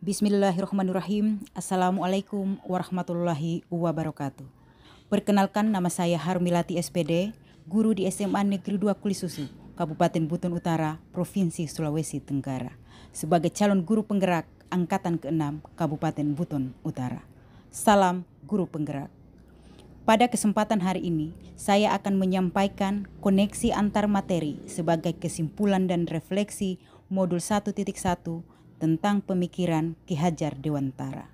Bismillahirrahmanirrahim. Assalamualaikum warahmatullahi wabarakatuh. Perkenalkan nama saya Harmilati SPD, guru di SMA Negeri 2 Kulisusu, Kabupaten Buton Utara, Provinsi Sulawesi Tenggara. Sebagai calon guru penggerak Angkatan ke-6 Kabupaten Buton Utara. Salam guru penggerak. Pada kesempatan hari ini, saya akan menyampaikan koneksi antar materi sebagai kesimpulan dan refleksi modul 1.1 tentang pemikiran Ki Hajar Dewantara.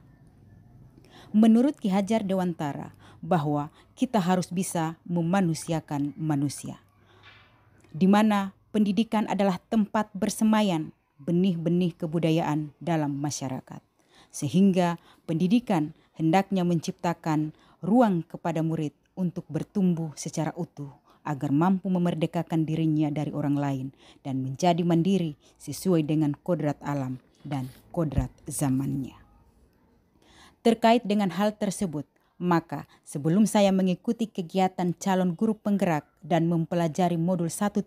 Menurut Ki Hajar Dewantara, bahwa kita harus bisa memanusiakan manusia. Di mana pendidikan adalah tempat bersemayan benih-benih kebudayaan dalam masyarakat. Sehingga pendidikan hendaknya menciptakan ruang kepada murid untuk bertumbuh secara utuh agar mampu memerdekakan dirinya dari orang lain dan menjadi mandiri sesuai dengan kodrat alam dan kodrat zamannya. Terkait dengan hal tersebut, maka sebelum saya mengikuti kegiatan calon guru penggerak dan mempelajari modul 1.1,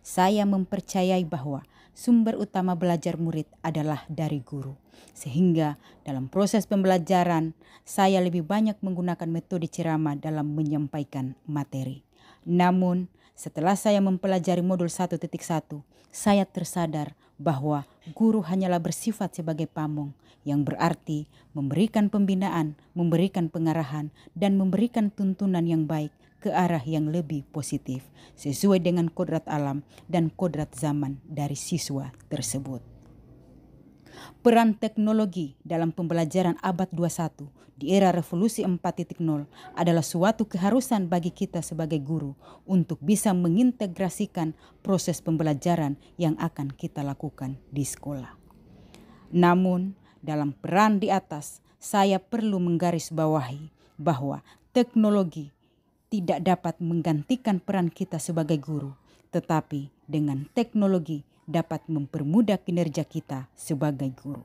saya mempercayai bahwa sumber utama belajar murid adalah dari guru. Sehingga dalam proses pembelajaran, saya lebih banyak menggunakan metode ceramah dalam menyampaikan materi. Namun, setelah saya mempelajari modul 1.1, saya tersadar bahwa guru hanyalah bersifat sebagai pamong yang berarti memberikan pembinaan, memberikan pengarahan, dan memberikan tuntunan yang baik ke arah yang lebih positif sesuai dengan kodrat alam dan kodrat zaman dari siswa tersebut. Peran teknologi dalam pembelajaran abad 21 di era revolusi 4.0 adalah suatu keharusan bagi kita sebagai guru untuk bisa mengintegrasikan proses pembelajaran yang akan kita lakukan di sekolah. Namun, dalam peran di atas, saya perlu menggarisbawahi bahwa teknologi tidak dapat menggantikan peran kita sebagai guru, tetapi dengan teknologi dapat mempermudah kinerja kita sebagai guru.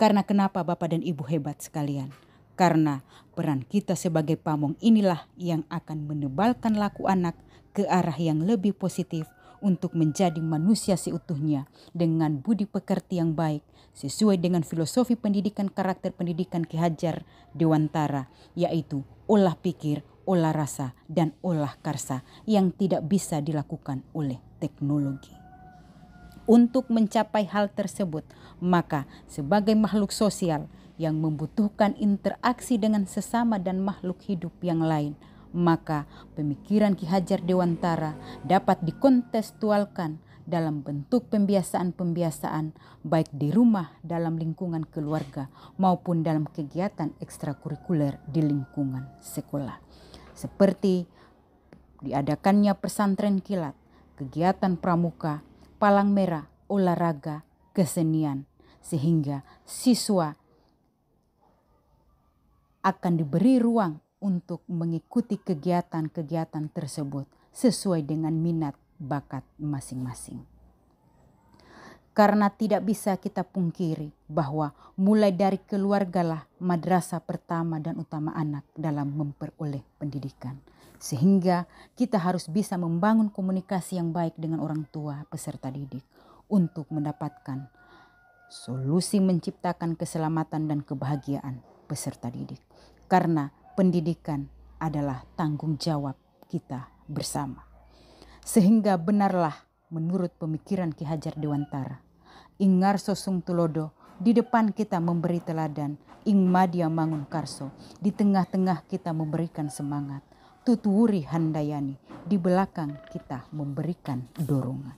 Karena kenapa Bapak dan Ibu hebat sekalian? Karena peran kita sebagai pamong inilah yang akan menebalkan laku anak ke arah yang lebih positif untuk menjadi manusia seutuhnya dengan budi pekerti yang baik sesuai dengan filosofi pendidikan karakter pendidikan Ki Hajar Dewantara yaitu olah pikir, olah rasa dan olah karsa yang tidak bisa dilakukan oleh teknologi untuk mencapai hal tersebut, maka sebagai makhluk sosial yang membutuhkan interaksi dengan sesama dan makhluk hidup yang lain, maka pemikiran Ki Hajar Dewantara dapat dikontestualkan dalam bentuk pembiasaan-pembiasaan baik di rumah dalam lingkungan keluarga maupun dalam kegiatan ekstrakurikuler di lingkungan sekolah. Seperti diadakannya pesantren kilat, kegiatan pramuka, palang merah olahraga kesenian sehingga siswa akan diberi ruang untuk mengikuti kegiatan-kegiatan tersebut sesuai dengan minat bakat masing-masing. Karena tidak bisa kita pungkiri bahwa mulai dari keluargalah madrasah pertama dan utama anak dalam memperoleh pendidikan. Sehingga kita harus bisa membangun komunikasi yang baik dengan orang tua peserta didik untuk mendapatkan solusi menciptakan keselamatan dan kebahagiaan peserta didik. Karena pendidikan adalah tanggung jawab kita bersama. Sehingga benarlah menurut pemikiran Ki Hajar Dewantara Ingar sosung tulodo, di depan kita memberi teladan, madia mangun karso, di tengah-tengah kita memberikan semangat, Tuturi handayani, di belakang kita memberikan dorongan.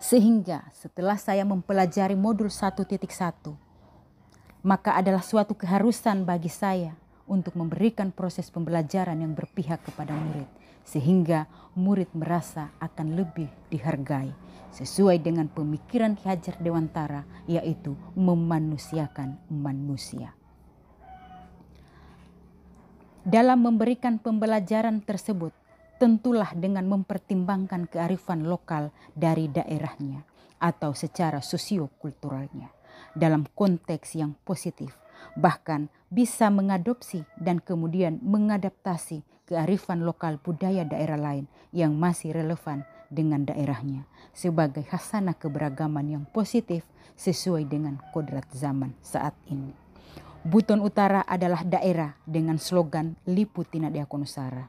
Sehingga setelah saya mempelajari modul 1.1, maka adalah suatu keharusan bagi saya untuk memberikan proses pembelajaran yang berpihak kepada murid sehingga murid merasa akan lebih dihargai sesuai dengan pemikiran Ki Hajar Dewantara yaitu memanusiakan manusia. Dalam memberikan pembelajaran tersebut, tentulah dengan mempertimbangkan kearifan lokal dari daerahnya atau secara sosiokulturalnya dalam konteks yang positif bahkan bisa mengadopsi dan kemudian mengadaptasi kearifan lokal budaya daerah lain yang masih relevan dengan daerahnya sebagai khasanah keberagaman yang positif sesuai dengan kodrat zaman saat ini. Buton Utara adalah daerah dengan slogan Liputina Diakonusara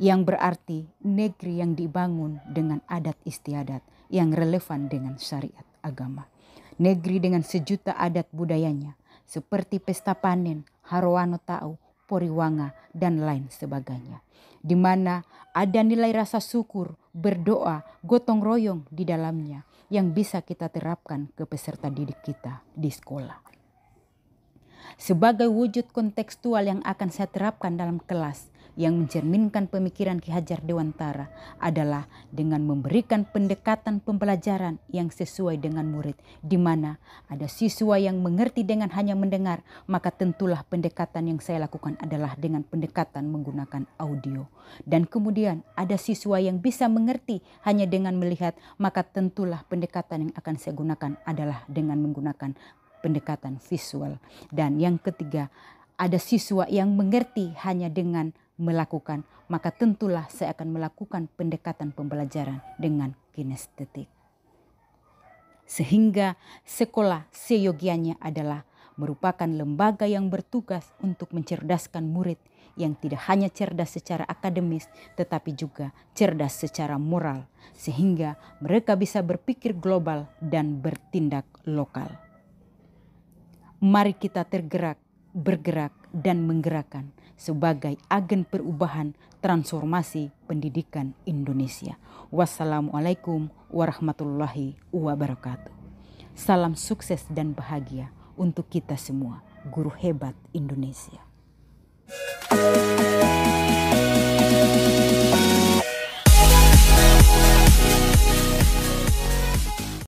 yang berarti negeri yang dibangun dengan adat istiadat yang relevan dengan syariat agama. Negeri dengan sejuta adat budayanya seperti pesta panen, Harwano Tau, poriwanga, dan lain sebagainya. Di mana ada nilai rasa syukur, berdoa, gotong royong di dalamnya yang bisa kita terapkan ke peserta didik kita di sekolah. Sebagai wujud kontekstual yang akan saya terapkan dalam kelas, yang mencerminkan pemikiran Ki Hajar Dewantara adalah dengan memberikan pendekatan pembelajaran yang sesuai dengan murid, di mana ada siswa yang mengerti dengan hanya mendengar, maka tentulah pendekatan yang saya lakukan adalah dengan pendekatan menggunakan audio. Dan kemudian ada siswa yang bisa mengerti hanya dengan melihat, maka tentulah pendekatan yang akan saya gunakan adalah dengan menggunakan pendekatan visual. Dan yang ketiga, ada siswa yang mengerti hanya dengan melakukan, maka tentulah saya akan melakukan pendekatan pembelajaran dengan kinestetik. Sehingga sekolah seyogianya adalah merupakan lembaga yang bertugas untuk mencerdaskan murid yang tidak hanya cerdas secara akademis tetapi juga cerdas secara moral sehingga mereka bisa berpikir global dan bertindak lokal. Mari kita tergerak bergerak dan menggerakkan sebagai agen perubahan transformasi pendidikan Indonesia. Wassalamualaikum warahmatullahi wabarakatuh. Salam sukses dan bahagia untuk kita semua, guru hebat Indonesia.